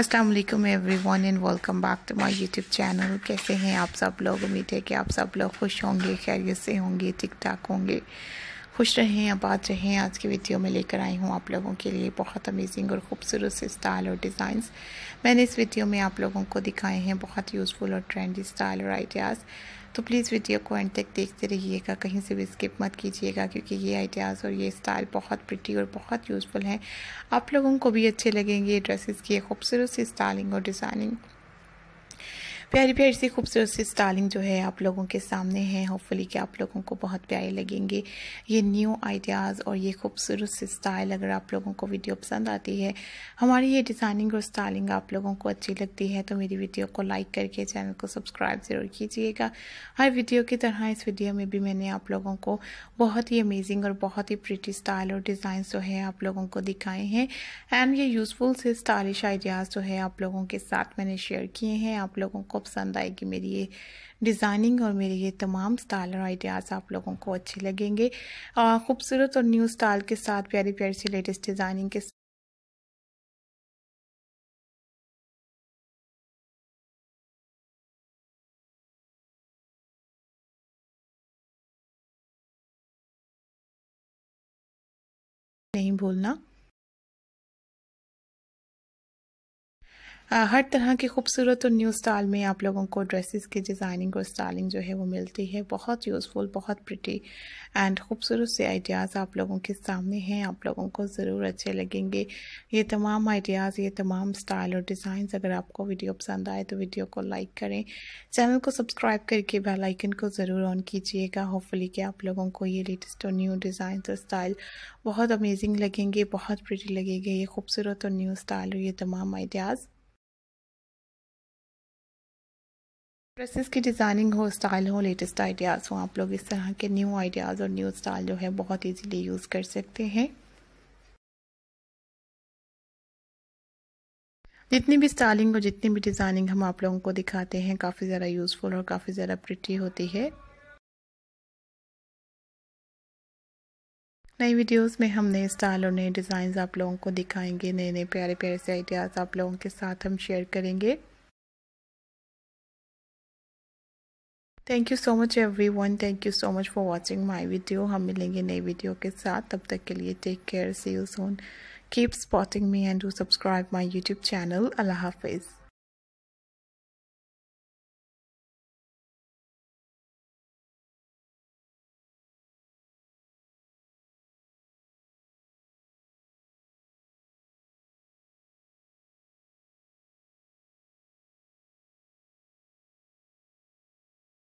अस्सलाम वालेकुम everyone and welcome back to my YouTube channel कैसे हैं आप सब लोग उम्मीद है कि आप सब लोग खुश होंगे खैरियत से होंगे ठीक ठाक होंगे खुश रहें आबाद रहें आज की वीडियो में लेकर आई हूँ आप लोगों के लिए बहुत अमेजिंग और ख़ूबसूरत से स्टाइल और डिज़ाइंस मैंने इस वीडियो में आप लोगों को दिखाए हैं बहुत यूज़फुल और ट्रेंडी स्टाइल और आइडियाज़ तो प्लीज़ वीडियो को एंड तक देखते रहिएगा कहीं से भी स्किप मत कीजिएगा क्योंकि ये आइडियाज़ और ये स्टाइल बहुत प्रिटी और बहुत यूज़फुल हैं आप लोगों को भी अच्छे लगेंगे ड्रेसेस की खूबसूरत सी स्टाइलिंग और डिज़ाइनिंग प्यारी प्यारी सी खूबसूरत सी स्टाइलिंग जो है आप लोगों के सामने है होपफुली कि आप लोगों को बहुत प्यारे लगेंगे ये न्यू आइडियाज़ और ये खूबसूरत सी स्टाइल अगर आप लोगों को वीडियो पसंद आती है हमारी ये डिज़ाइनिंग और स्टाइलिंग आप लोगों को अच्छी लगती है तो मेरी वीडियो को लाइक करके चैनल को सब्सक्राइब ज़रूर कीजिएगा हर वीडियो की तरह इस वीडियो में भी मैंने आप लोगों को बहुत ही अमेजिंग और बहुत ही प्रिटी स्टाइल और डिज़ाइन जो है आप लोगों को दिखाए हैं एंड ये यूज़फुल से स्टाइलिश आइडियाज़ जो है आप लोगों के साथ मैंने शेयर किए हैं आप लोगों को आपको पसंद आएगी मेरी ये डिज़ाइनिंग और मेरे ये तमाम स्टाइल और आइडियाज़ आप लोगों को अच्छे लगेंगे खूबसूरत और न्यू स्टाइल के साथ प्यारी प्यारी सी लेटेस्ट डिज़ाइनिंग के नहीं भूलना हर तरह के खूबसूरत और न्यू स्टाइल में आप लोगों को ड्रेसेस की डिज़ाइनिंग और स्टाइलिंग जो है वो मिलती है बहुत यूज़फुल बहुत प्रिटी एंड खूबसूरत से आइडियाज़ आप लोगों के सामने हैं आप लोगों को ज़रूर अच्छे लगेंगे ये तमाम आइडियाज़ ये तमाम स्टाइल और डिज़ाइन अगर आपको वीडियो पसंद आए तो वीडियो को लाइक करें चैनल को सब्सक्राइब करके बेल आइकन को ज़रूर ऑन कीजिएगा होपफुली कि आप लोगों को ये लेटेस्ट और न्यू डिज़ाइन और स्टाइल बहुत अमेजिंग लगेंगे बहुत प्रिटी लगेंगे ये खूबसूरत और न्यू स्टाइल और ये तमाम आइडियाज़ ड्रेसेस की डिज़ाइनिंग हो स्टाइल हो लेटेस्ट आइडियाज़ हो आप लोग इस तरह के न्यू आइडियाज़ और न्यू स्टाइल जो है बहुत इजीली यूज़ कर सकते हैं जितनी भी स्टाइलिंग और जितनी भी डिज़ाइनिंग हम आप लोगों को दिखाते हैं काफ़ी ज़्यादा यूज़फुल और काफ़ी ज़्यादा प्रिटी होती है नई वीडियोस में हम नए स्टाइल और नए डिजाइन आप लोगों को दिखाएंगे नए नए प्यारे प्यारे से आइडियाज़ आप लोगों के साथ हम शेयर करेंगे thank you so much everyone thank you so much for watching my video हम मिलेंगे नई वीडियो के साथ तब तक के लिए take care see you soon keep supporting me and to subscribe my YouTube channel अल्लाह हाफिज़